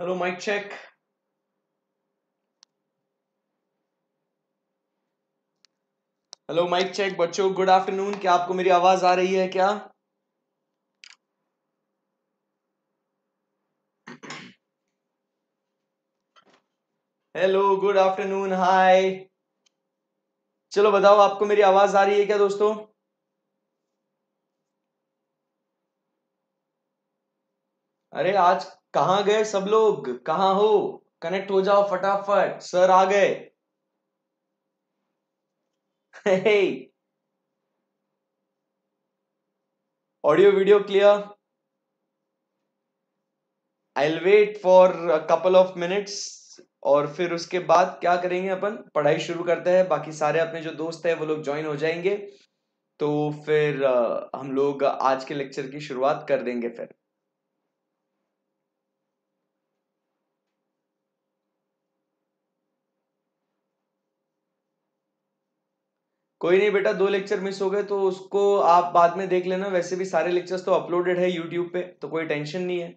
Hello mic check hello mic check बच्चों good afternoon क्या आपको मेरी आवाज आ रही है क्या हेलो गुड आफ्टरनून हाय चलो बताओ आपको मेरी आवाज आ रही है क्या दोस्तों अरे आज कहा गए सब लोग कहा हो कनेक्ट हो जाओ फटाफट सर आ गए audio video clear I wait for couple of minutes और फिर उसके बाद क्या करेंगे अपन पढ़ाई शुरू करते हैं बाकी सारे अपने जो दोस्त हैं वो लोग ज्वाइन हो जाएंगे तो फिर हम लोग आज के लेक्चर की शुरुआत कर देंगे फिर कोई नहीं बेटा दो लेक्चर मिस हो गए तो उसको आप बाद में देख लेना वैसे भी सारे लेक्चर्स तो अपलोडेड है यूट्यूब पे तो कोई टेंशन नहीं है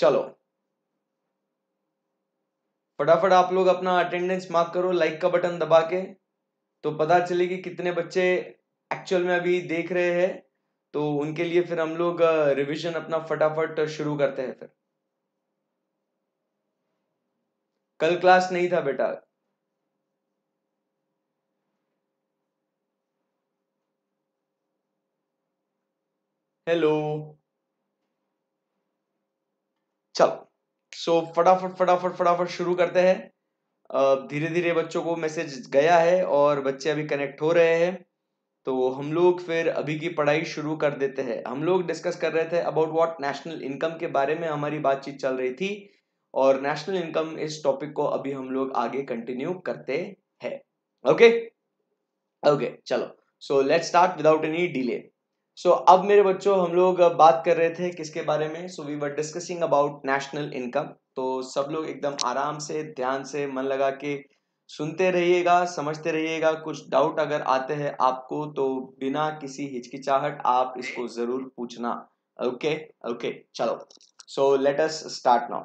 चलो फटाफट आप लोग अपना अटेंडेंस मार्क करो लाइक का बटन दबा के तो पता चले कि कितने बच्चे एक्चुअल में अभी देख रहे हैं तो उनके लिए फिर हम लोग रिविजन अपना फटाफट शुरू करते हैं फिर कल क्लास नहीं था बेटा हेलो चलो सो फटाफट फटाफट फटाफट शुरू करते हैं धीरे धीरे बच्चों को मैसेज गया है और बच्चे अभी कनेक्ट हो रहे हैं तो हम लोग फिर अभी की पढ़ाई शुरू कर देते हैं हम लोग डिस्कस कर रहे थे अबाउट व्हाट नेशनल इनकम के बारे में हमारी बातचीत चल रही थी और नेशनल इनकम इस टॉपिक को अभी हम लोग आगे कंटिन्यू करते हैं ओके ओके चलो so let start without any delay so अब मेरे बच्चों हम लोग बात कर रहे थे किसके बारे में so we were discussing about national income तो सब लोग एकदम आराम से ध्यान से मन लगा के सुनते रहिएगा समझते रहिएगा कुछ डाउट अगर आते हैं आपको तो बिना किसी हिचकिचाहट आप इसको जरूर पूछना ओके ओके चलो so let us start now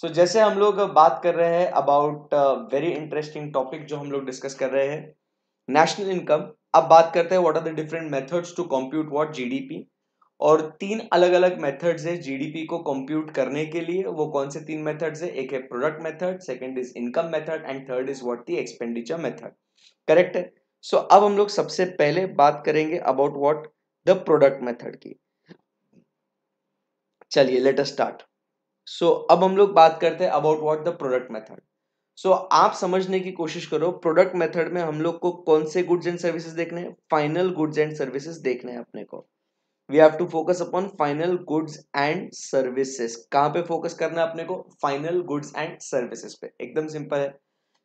so so, जैसे हम लोग बात कर रहे हैं अबाउट वेरी इंटरेस्टिंग टॉपिक जो हम लोग डिस्कस कर रहे हैं नेशनल इनकम अब बात करते हैं what are the different methods to compute what GDP और तीन अलग अलग मेथड्स है जीडीपी को कंप्यूट करने के लिए वो कौन से तीन मेथड्स है एक है product method second is income method and third is what the expenditure method correct है सो so, अब हम लोग सबसे पहले बात करेंगे about what the product method की चलिए let us start so so, अब हम लोग बात करते हैं about what the product method so आप समझने की कोशिश करो प्रोडक्ट मेथड में हम लोग को कौन से गुड्स एंड सर्विसेज देखने हैं फाइनल गुड्स एंड सर्विसेज देखने हैं अपने को we have to focus upon final goods and services कहाँ पे फोकस करना है अपने को फाइनल गुड्स एंड सर्विसेज पे एकदम सिंपल है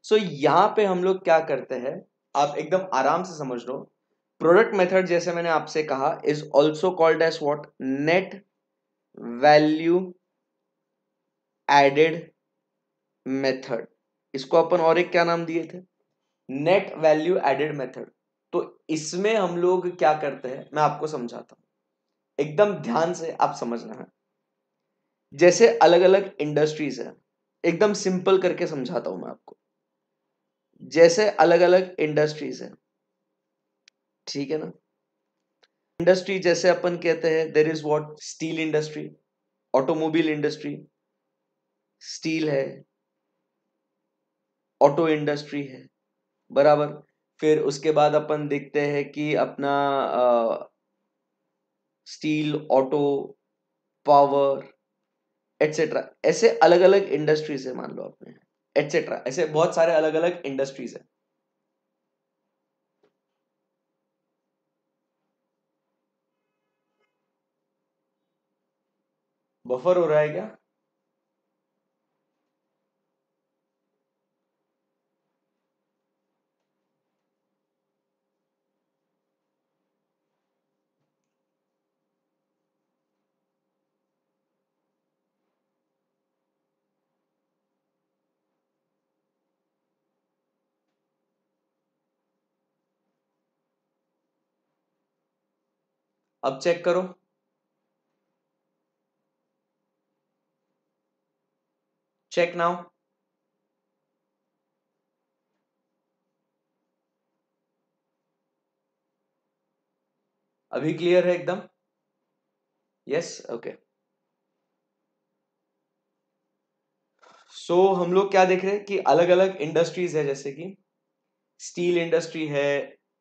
सो so, यहाँ पे हम लोग क्या करते हैं आप एकदम आराम से समझ लो प्रोडक्ट मेथड जैसे मैंने आपसे कहा is also called as what net value added method इसको अपन और एक क्या नाम दिए थे नेट वैल्यू एडेड मेथड तो इसमें हम लोग क्या करते हैं मैं आपको समझाता हूं एकदम ध्यान से आप समझना है जैसे अलग अलग इंडस्ट्रीज है एकदम सिंपल करके समझाता हूं मैं आपको जैसे अलग अलग इंडस्ट्रीज है ठीक है ना इंडस्ट्री जैसे अपन कहते हैं there is what steel industry automobile industry steel है ऑटो इंडस्ट्री है बराबर फिर उसके बाद अपन देखते हैं कि अपना ah, steel auto power etcetera ऐसे अलग अलग इंडस्ट्रीज है मान लो आपने एटसेट्रा ऐसे बहुत सारे अलग अलग इंडस्ट्रीज है बफर हो रहा है क्या अब चेक करो चेक नाउ अभी क्लियर है एकदम यस ओके सो हम लोग क्या देख रहे हैं कि अलग अलग इंडस्ट्रीज है जैसे कि स्टील इंडस्ट्री है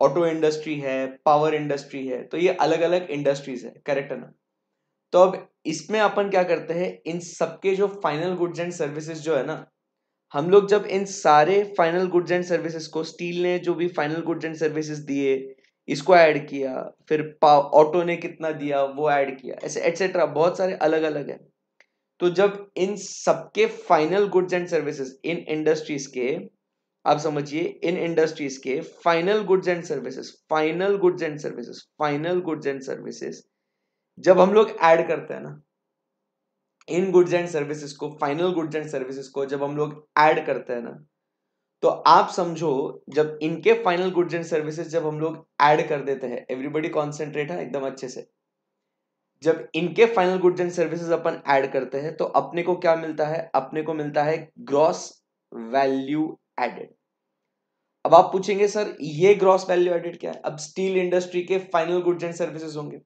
ऑटो इंडस्ट्री है पावर इंडस्ट्री है तो ये अलग अलग इंडस्ट्रीज है करेक्ट है ना तो अब इसमें अपन क्या करते हैं इन सबके जो फाइनल गुड्स एंड सर्विसेज जो है ना हम लोग जब इन सारे फाइनल गुड्स एंड सर्विसेज को स्टील ने जो भी फाइनल गुड्स एंड सर्विसेज दिए इसको ऐड किया फिर ऑटो ने कितना दिया वो ऐड किया ऐसे एटसेट्रा बहुत सारे अलग अलग है तो जब इन सबके फाइनल गुड्स एंड सर्विसेज इन इंडस्ट्रीज के आप समझिए इन इंडस्ट्रीज के final goods and services final goods and services final goods and services जब हम लोग ऐड करते हैं ना इन गुड्स एंड सर्विसेज को फाइनल गुड्स एंड सर्विसेज को जब हम लोग ऐड करते हैं ना तो आप समझो जब इनके फाइनल गुड्स एंड सर्विसेज जब हम लोग ऐड कर देते हैं एवरीबडी कॉन्सेंट्रेट है एकदम अच्छे से जब इनके फाइनल गुड्स एंड सर्विसेज अपन ऐड करते हैं तो अपने को क्या मिलता है अपने को मिलता है ग्रॉस वैल्यू एडेड अब आप पूछेंगे सर ये ग्रॉस वैल्यू एडेड क्या है अब स्टील इंडस्ट्री के फाइनल गुड्स एंड सर्विसेज होंगे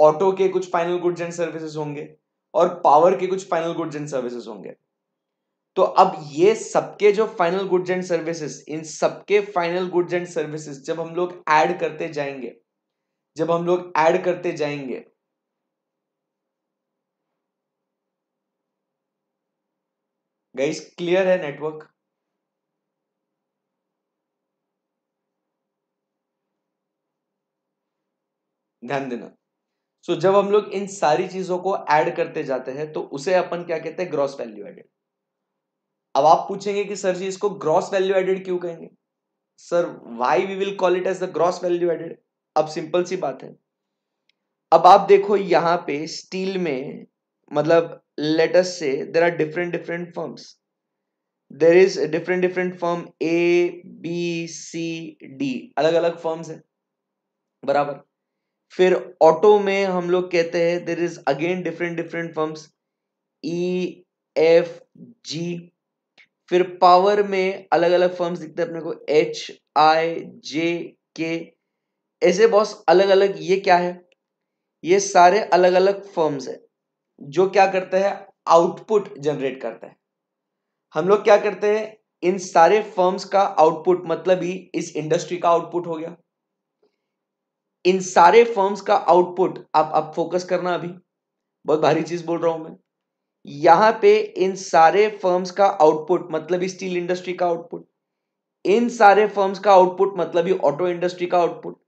ऑटो के कुछ फाइनल गुड्स एंड सर्विसेज होंगे और पावर के कुछ फाइनल गुड्स एंड सर्विसेज होंगे तो अब ये सबके जो फाइनल गुड्स एंड सर्विसेज इन सबके फाइनल गुड्स एंड सर्विसेज जब हम लोग ऐड करते जाएंगे जब हम लोग ऐड करते जाएंगे गाइस क्लियर है नेटवर्क ध्यान देना सो so, जब हम लोग इन सारी चीजों को ऐड करते जाते हैं तो उसे अपन क्या कहते हैं ग्रॉस वैल्यू एडेड अब आप पूछेंगे कि सर जी इसको ग्रॉस वैल्यू एडेड क्यों कहेंगे sir why we will call it as the gross value added अब सिंपल सी बात है अब आप देखो यहां पे स्टील में मतलब let's say there are different different firms there is different different firm A B C D अलग अलग फर्म्स है बराबर फिर ऑटो में हम लोग कहते हैं there is again different different firms E F G फिर पावर में अलग अलग फॉर्म्स दिखते हैं अपने को एच आई जे के ऐसे बॉस अलग अलग ये क्या है ये सारे अलग अलग फॉर्म्स है जो क्या करते हैं आउटपुट जनरेट करते हैं हम लोग क्या करते हैं इन सारे फर्म्स का आउटपुट मतलब ही इस इंडस्ट्री का आउटपुट हो गया इन सारे फर्म्स का आउटपुट आप अब फोकस करना अभी बहुत भारी चीज बोल रहा हूं मैं यहां पे इन सारे फर्म्स का आउटपुट मतलब स्टील इंडस्ट्री का आउटपुट इन सारे फर्म्स का आउटपुट मतलब ही ऑटो इंडस्ट्री का आउटपुट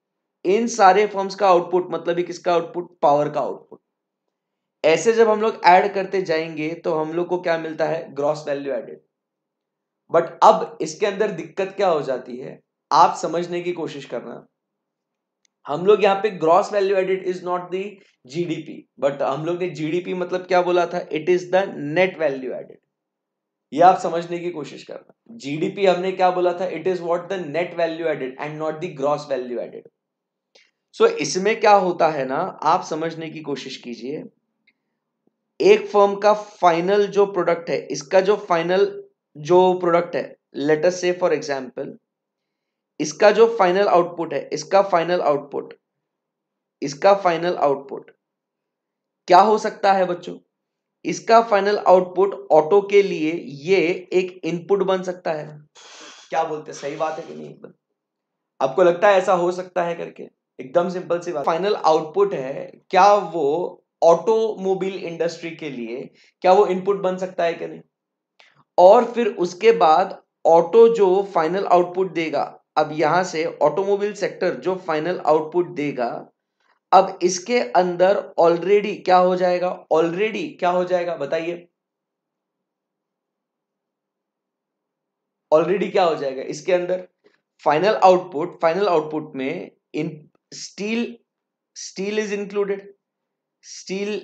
इन सारे फर्म्स का आउटपुट मतलब ही किसका आउटपुट पावर का आउटपुट ऐसे जब हम लोग ऐड करते जाएंगे तो हम लोग को क्या मिलता है ग्रॉस वैल्यू एडेड बट अब इसके अंदर दिक्कत क्या हो जाती है आप समझने की कोशिश करना हम लोग यहाँ पे gross value added is not the GDP but हम लोग ने जीडीपी मतलब क्या बोला था it is the net value added ये आप समझने की कोशिश करना जीडीपी हमने क्या बोला था it is what the net value added and not the gross value added so इसमें क्या होता है ना आप समझने की कोशिश कीजिए एक फर्म का फाइनल जो प्रोडक्ट है इसका जो फाइनल जो प्रोडक्ट है लेटर से फॉर एग्जाम्पल इसका जो फाइनल आउटपुट है इसका फाइनल आउटपुट इसका फाइनल आउटपुट क्या हो सकता है बच्चों इसका फाइनल आउटपुट ऑटो के लिए ये एक इनपुट बन सकता है क्या बोलते हैं सही बात है कि नहीं आपको लगता है ऐसा हो सकता है करके एकदम सिंपल सी बात फाइनल आउटपुट है क्या वो ऑटोमोबाइल इंडस्ट्री के लिए क्या वो इनपुट बन सकता है कि नहीं और फिर उसके बाद ऑटो जो फाइनल आउटपुट देगा अब यहां से ऑटोमोबाइल सेक्टर जो फाइनल आउटपुट देगा अब इसके अंदर ऑलरेडी क्या हो जाएगा ऑलरेडी क्या हो जाएगा बताइए ऑलरेडी क्या हो जाएगा इसके अंदर फाइनल आउटपुट फाइनल आउटपुट में in steel steel is included steel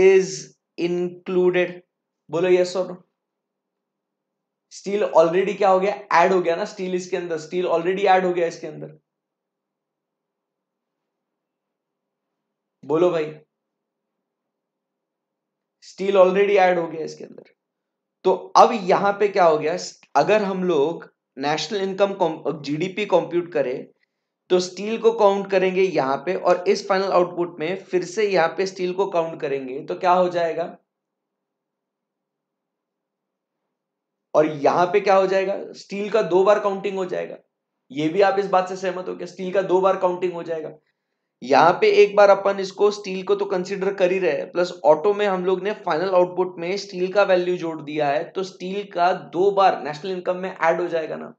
is included बोलो यस और नो स्टील ऑलरेडी क्या हो गया ऐड हो गया ना स्टील इसके अंदर स्टील ऑलरेडी ऐड हो गया इसके अंदर बोलो भाई स्टील ऑलरेडी ऐड हो गया इसके अंदर तो अब यहां पे क्या हो गया अगर हम लोग नेशनल इनकम जीडीपी कंप्यूट करें तो स्टील को काउंट करेंगे यहां पे और इस फाइनल आउटपुट में फिर से यहां पे स्टील को काउंट करेंगे तो क्या हो जाएगा और यहां पे क्या हो जाएगा स्टील का दो बार काउंटिंग हो जाएगा ये भी आप इस बात से सहमत हो कि स्टील का दो बार काउंटिंग हो जाएगा यहाँ पे एक बार अपन इसको स्टील को तो कंसिडर कर ही रहे प्लस ऑटो में हम लोग ने फाइनल आउटपुट में स्टील का वैल्यू जोड़ दिया है तो स्टील का दो बार नेशनल इनकम में एड हो जाएगा ना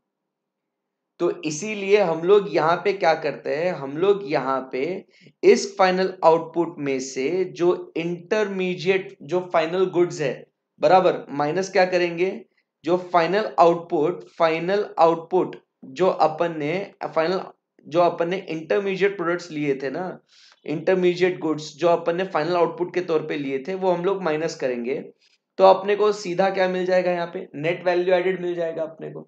तो इसीलिए हम लोग यहाँ पे क्या करते हैं हम लोग यहाँ पे इस फाइनल आउटपुट में से जो इंटरमीडिएट जो फाइनल गुड्स है बराबर माइनस क्या करेंगे जो फाइनल आउटपुट फाइनल आउटपुट जो अपन ने फाइनल जो अपन ने इंटरमीडिएट प्रोडक्ट्स लिए थे ना इंटरमीडिएट गुड्स जो अपन ने फाइनल आउटपुट के तौर पे लिए थे वो हम लोग माइनस करेंगे तो अपने को सीधा क्या मिल जाएगा यहाँ पे नेट वैल्यू एडेड मिल जाएगा अपने को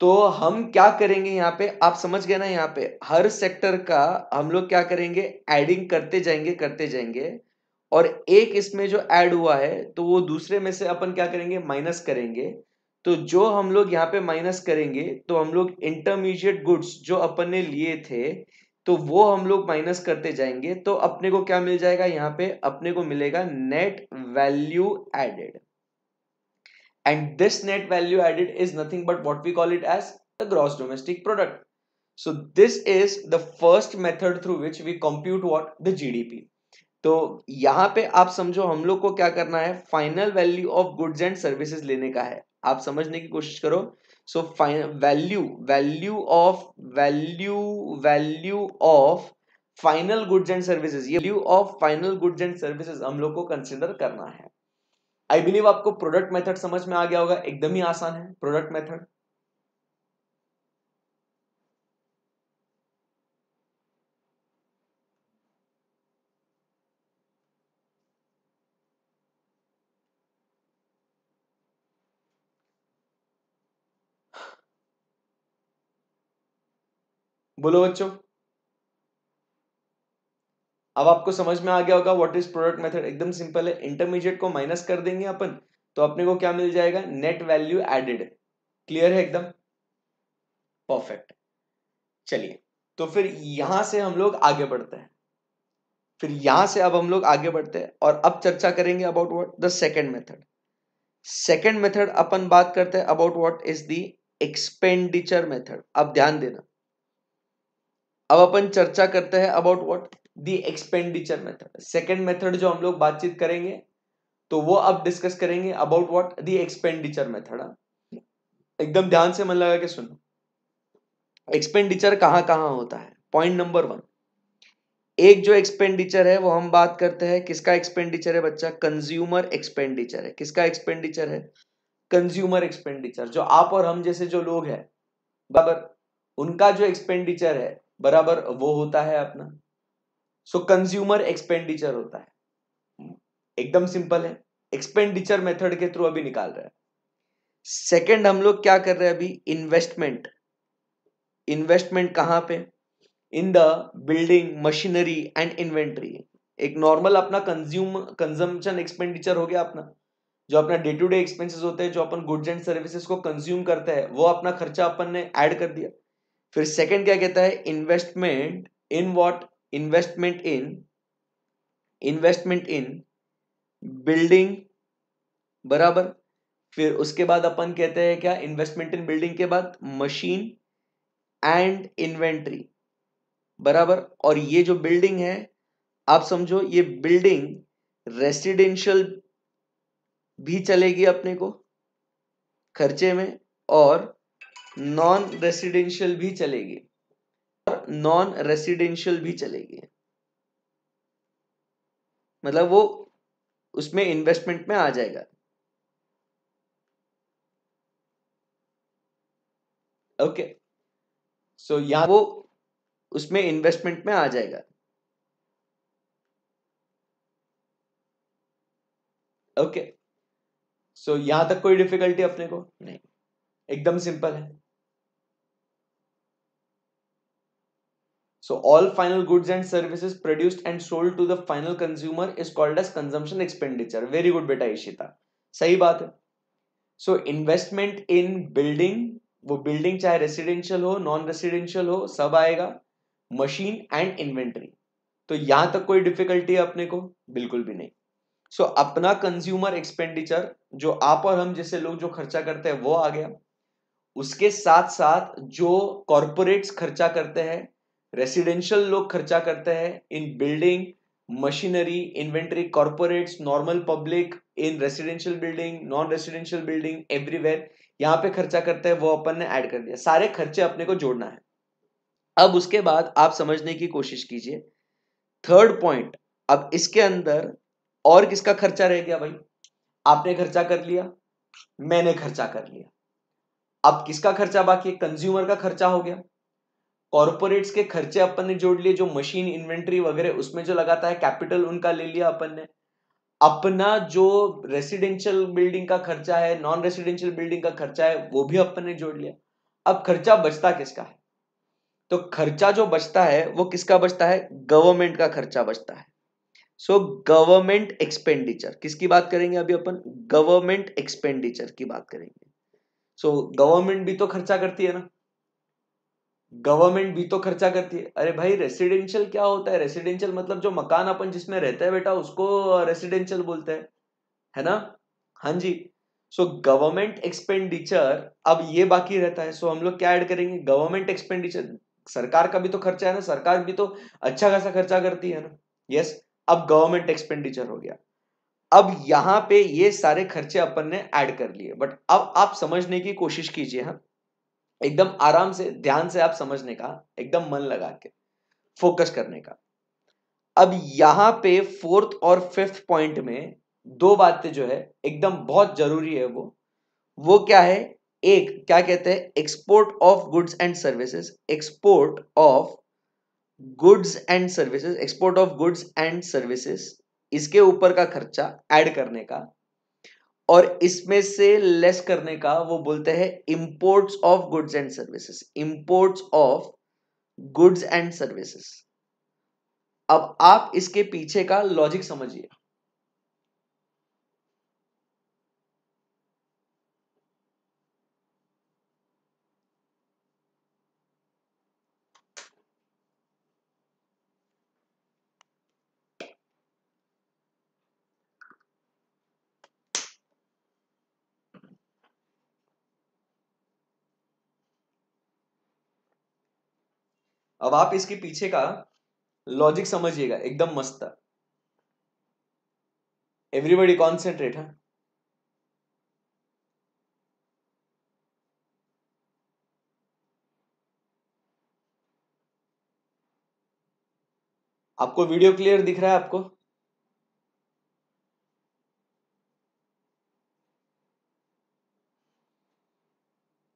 तो हम क्या करेंगे यहाँ पे आप समझ गए ना यहाँ पे हर सेक्टर का हम लोग क्या करेंगे एडिंग करते जाएंगे करते जाएंगे और एक इसमें जो ऐड हुआ है तो वो दूसरे में से अपन क्या करेंगे माइनस करेंगे तो जो हम लोग यहाँ पे माइनस करेंगे तो हम लोग इंटरमीडिएट गुड्स जो अपन ने लिए थे तो वो हम लोग माइनस करते जाएंगे तो अपने को क्या मिल जाएगा यहाँ पे अपने को मिलेगा net value added and this net value added is nothing but what we call it as the gross domestic product so this is the first method through which we compute what the GDP तो यहाँ पे आप समझो हम लोग को क्या करना है final value of goods and services लेने का है आप समझने की कोशिश करो so value value of value value of final goods and services ये value of final goods and services हम लोग को कंसिडर करना है आई बिलीव आपको प्रोडक्ट मेथड समझ में आ गया होगा एकदम ही आसान है प्रोडक्ट मेथड बोलो बच्चों अब आपको समझ में आ गया होगा व्हाट इज प्रोडक्ट मेथड एकदम सिंपल है इंटरमीडिएट को माइनस कर देंगे अपन तो अपने को क्या मिल जाएगा नेट वैल्यू एडेड क्लियर है एकदम परफेक्ट चलिए तो फिर यहां से हम लोग आगे बढ़ते हैं फिर यहां से अब हम लोग आगे बढ़ते हैं और अब चर्चा करेंगे about what the second method second method अपन बात करते हैं about what is the expenditure method अब ध्यान देना अब अपन चर्चा करते हैं about what the expenditure method second method जो हम लोग बातचीत करेंगे तो वो अब डिस्कस करेंगे about what the expenditure method एकदम ध्यान से मन लगा के सुनो एक्सपेंडिचर कहाँ कहाँ होता है पॉइंट नंबर वन एक जो एक्सपेंडिचर है वो हम बात करते हैं किसका एक्सपेंडिचर है बच्चा कंज्यूमर एक्सपेंडिचर है किसका एक्सपेंडिचर है कंज्यूमर एक्सपेंडिचर जो आप और हम जैसे जो लोग हैं बराबर उनका जो एक्सपेंडिचर है बराबर वो होता है अपना सो कंज्यूमर एक्सपेंडिचर होता है एकदम सिंपल है एक्सपेंडिचर मेथड के थ्रू अभी निकाल रहे हैं सेकंड हम लोग क्या कर रहे हैं अभी इन्वेस्टमेंट इन्वेस्टमेंट कहां पे in the building machinery and inventory एक नॉर्मल अपना कंज्यूम कंजम्पशन एक्सपेंडिचर हो गया अपना जो अपना डे टू डे एक्सपेंसेस होते हैं जो अपन गुड्स एंड सर्विसेज को कंज्यूम करते हैं वो अपना खर्चा अपन ने ऐड कर दिया फिर सेकंड क्या कहता है investment in what investment in investment in building बराबर फिर उसके बाद अपन कहते हैं क्या इन्वेस्टमेंट इन बिल्डिंग के बाद मशीन एंड इन्वेंट्री बराबर और ये जो बिल्डिंग है आप समझो ये बिल्डिंग रेसिडेंशियल भी चलेगी अपने को खर्चे में और नॉन रेसिडेंशियल भी चलेगी और नॉन रेसिडेंशियल भी चलेगी मतलब वो उसमें इन्वेस्टमेंट में आ जाएगा ओके okay. सो so, वो उसमें इन्वेस्टमेंट में आ जाएगा ओके सो यहां तक कोई डिफिकल्टी अपने को नहीं एकदम सिंपल है So all final goods and services produced and sold to the final consumer is called as consumption expenditure. Very good बेटा इशिता सही बात है सो इन्वेस्टमेंट इन बिल्डिंग वो बिल्डिंग चाहे रेसिडेंशियल हो नॉन रेसिडेंशियल हो सब आएगा मशीन एंड इन्वेंट्री तो यहां तक कोई डिफिकल्टी है अपने को बिल्कुल भी नहीं सो so, अपना कंज्यूमर एक्सपेंडिचर जो आप और हम जैसे लोग जो खर्चा करते हैं वो आ गया उसके साथ साथ जो कॉरपोरेट्स खर्चा करते हैं रेसिडेंशियल लोग खर्चा करते हैं in building machinery inventory corporate normal public in residential building non residential building everywhere यहाँ पे खर्चा करते हैं वो अपन ने ऐड कर दिया सारे खर्चे अपने को जोड़ना है अब उसके बाद आप समझने की कोशिश कीजिए थर्ड पॉइंट अब इसके अंदर और किसका खर्चा रह गया भाई आपने खर्चा कर लिया मैंने खर्चा कर लिया अब किसका खर्चा बाकी है कंज्यूमर का खर्चा हो गया कॉर्पोरेट्स के खर्चे अपन ने जोड़ लिए जो मशीन इन्वेंट्री वगैरह उसमें जो लगाता है कैपिटल उनका ले लिया अपन ने अपना जो रेसिडेंशियल बिल्डिंग का खर्चा है नॉन रेसिडेंशियल बिल्डिंग का खर्चा है वो भी अपन ने जोड़ लिया अब खर्चा बचता किसका है तो खर्चा जो बचता है वो किसका बचता है गवर्नमेंट का खर्चा बचता है सो गवर्नमेंट एक्सपेंडिचर किसकी बात करेंगे अभी अपन गवर्नमेंट एक्सपेंडिचर की बात करेंगे सो so, गवर्नमेंट भी तो खर्चा करती है ना गवर्नमेंट भी तो खर्चा करती है अरे भाई रेसिडेंशियल क्या होता है रेसिडेंशियल मतलब जो मकान अपन जिसमें रहते हैं बेटा उसको रेसिडेंशियल बोलते हैं है ना हाँ जी सो गवर्नमेंट एक्सपेंडिचर अब ये बाकी रहता है सो so, हम लोग क्या ऐड करेंगे गवर्नमेंट एक्सपेंडिचर सरकार का भी तो खर्चा है ना सरकार भी तो अच्छा खासा खर्चा करती है ना यस yes, अब गवर्नमेंट एक्सपेंडिचर हो गया अब यहाँ पे ये सारे खर्चे अपन ने ऐड कर लिए बट अब आप समझने की कोशिश कीजिए हाँ एकदम आराम से ध्यान से आप समझने का एकदम मन लगा के फोकस करने का अब यहां पे फोर्थ और फिफ्थ पॉइंट में दो बातें जो है एकदम बहुत जरूरी है वो वो क्या है एक क्या कहते हैं export of goods and services export of goods and services export of goods and services इसके ऊपर का खर्चा ऐड करने का और इसमें से लेस करने का वो बोलते हैं imports of goods and services imports of goods and services अब आप इसके पीछे का लॉजिक समझिए अब आप इसके पीछे का लॉजिक समझिएगा एकदम मस्त एवरीबडी कॉन्सेंट्रेट है आपको वीडियो क्लियर दिख रहा है आपको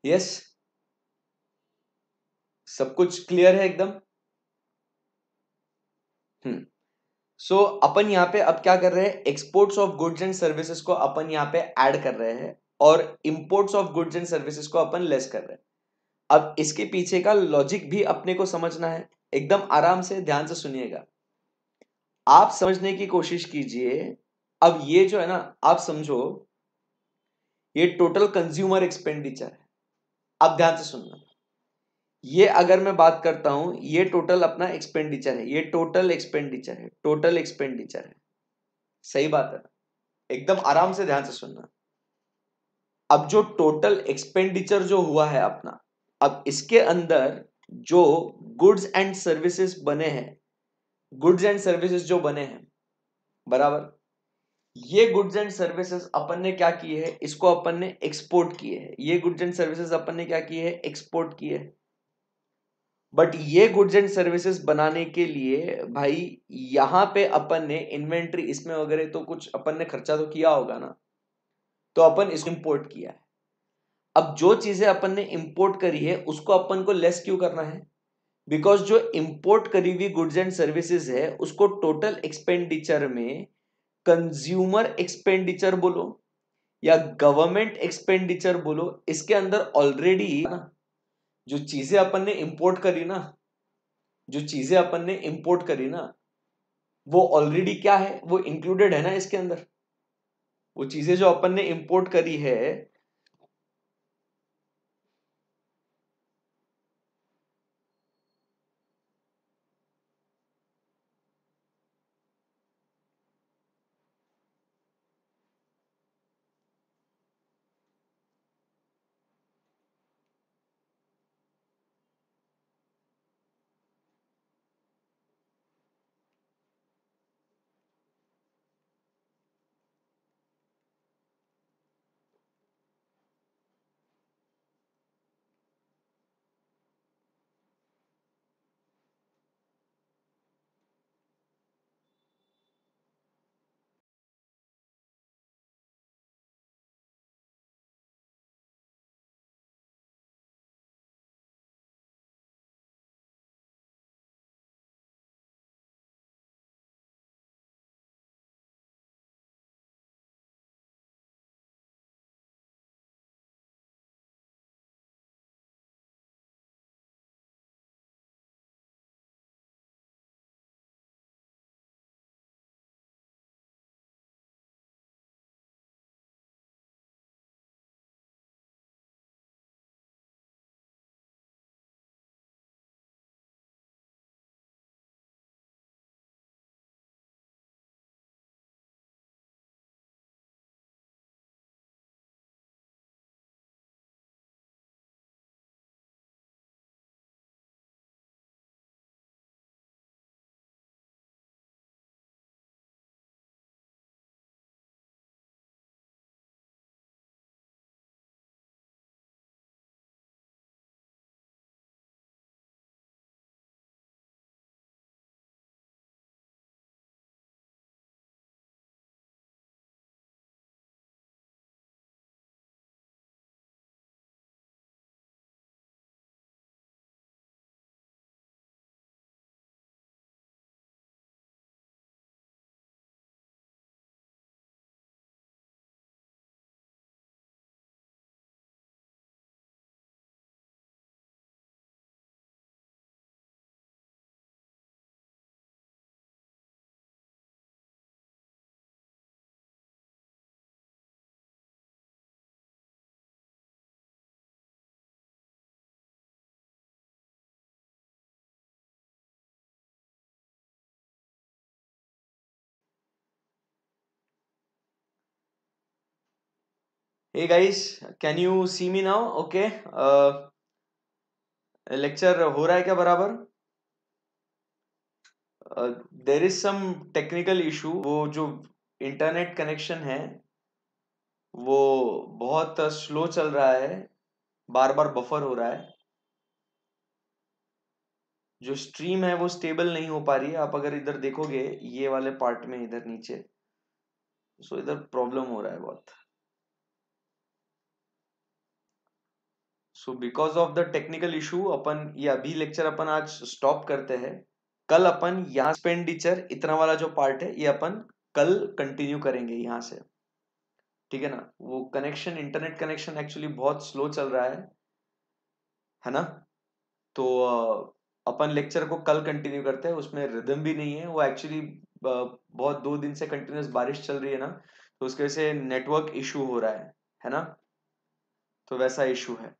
यस yes? सब कुछ क्लियर है एकदम सो हम्म। so, अपन यहाँ पे अब क्या कर रहे हैं exports of goods and services को अपन यहाँ पे ऐड कर रहे हैं और imports of goods and services को अपन लेस कर रहे हैं अब इसके पीछे का लॉजिक भी अपने को समझना है एकदम आराम से ध्यान से सुनिएगा आप समझने की कोशिश कीजिए अब ये जो है ना आप समझो ये टोटल कंज्यूमर एक्सपेंडिचर है आप ध्यान से सुनना ये अगर मैं बात करता हूं ये टोटल अपना एक्सपेंडिचर है ये टोटल एक्सपेंडिचर है टोटल एक्सपेंडिचर है सही बात है एकदम आराम से ध्यान से सुनना अब जो टोटल एक्सपेंडिचर जो हुआ है अपना अब इसके अंदर जो गुड्स एंड सर्विसेज बने हैं गुड्स एंड सर्विसेज जो बने हैं बराबर ये गुड्स एंड सर्विसेज अपन ने क्या किए है इसको अपन ने एक्सपोर्ट किए है ये गुड्स एंड सर्विसेज अपन ने क्या किए है एक्सपोर्ट किए है बट ये गुड्स एंड सर्विसेज बनाने के लिए भाई यहाँ पे अपन ने इन्वेंट्री इसमें वगैरह तो कुछ अपन ने खर्चा तो किया होगा ना तो अपन इसको इम्पोर्ट किया है अब जो चीजें अपन ने इम्पोर्ट करी है उसको अपन को लेस क्यों करना है बिकॉज जो इम्पोर्ट करी हुई गुड्स एंड सर्विसेज है उसको टोटल एक्सपेंडिचर में कंज्यूमर एक्सपेंडिचर बोलो या गवर्नमेंट एक्सपेंडिचर बोलो इसके अंदर ऑलरेडी जो चीजें अपन ने इंपोर्ट करी ना जो चीजें अपन ने इंपोर्ट करी ना वो ऑलरेडी क्या है वो इंक्लूडेड है ना इसके अंदर वो चीजें जो अपन ने इंपोर्ट करी है hey guys can you see me now okay uh, lecture ho raha hai kya barabar there is some technical issue वो जो इंटरनेट कनेक्शन है वो बहुत स्लो चल रहा है बार बार बफर हो रहा है जो स्ट्रीम है वो स्टेबल नहीं हो पा रही है आप अगर इधर देखोगे ये वाले पार्ट में इधर नीचे सो so, इधर प्रॉब्लम हो रहा है बहुत so because of the technical issue अपन ये अभी लेक्चर अपन आज स्टॉप करते हैं कल अपन यहाँ एक्सपेंडिचर इतना वाला जो पार्ट है ये अपन कल कंटिन्यू करेंगे यहाँ से ठीक है ना वो कनेक्शन इंटरनेट कनेक्शन एक्चुअली बहुत स्लो चल रहा है है ना तो अपन लेक्चर को कल कंटिन्यू करते हैं उसमें रिदम भी नहीं है वो एक्चुअली बहुत दो दिन से कंटिन्यूस बारिश चल रही है ना तो उसकी वजह से नेटवर्क इशू हो रहा है है ना तो वैसा इशू है